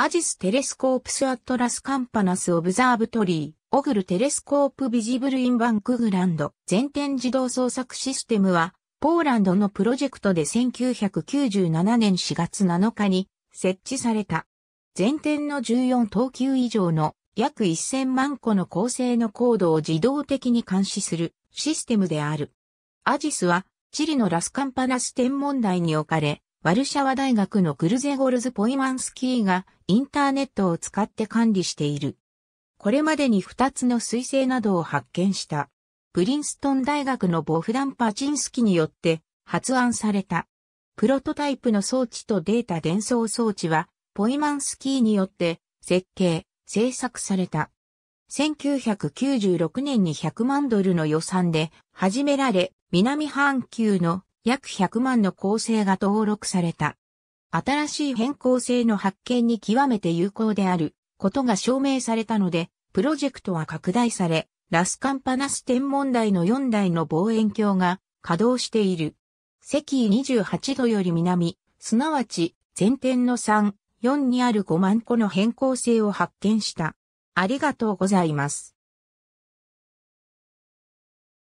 アジステレスコープスアトラスカンパナスオブザーブトリー、オグルテレスコープビジブルインバンクグランド、全天自動創作システムは、ポーランドのプロジェクトで1997年4月7日に設置された。全天の14等級以上の約1000万個の構成のコードを自動的に監視するシステムである。アジスは、チリのラスカンパナス天文台に置かれ、ワルシャワ大学のグルゼゴルズ・ポイマンスキーがインターネットを使って管理している。これまでに2つの彗星などを発見した。プリンストン大学のボフダン・パチンスキによって発案された。プロトタイプの装置とデータ伝送装置は、ポイマンスキーによって設計、制作された。1996年に100万ドルの予算で始められ、南半球の約100万の構成が登録された。新しい変更性の発見に極めて有効であることが証明されたので、プロジェクトは拡大され、ラスカンパナス天文台の4台の望遠鏡が稼働している。赤28度より南、すなわち前天の3、4にある5万個の変更性を発見した。ありがとうございます。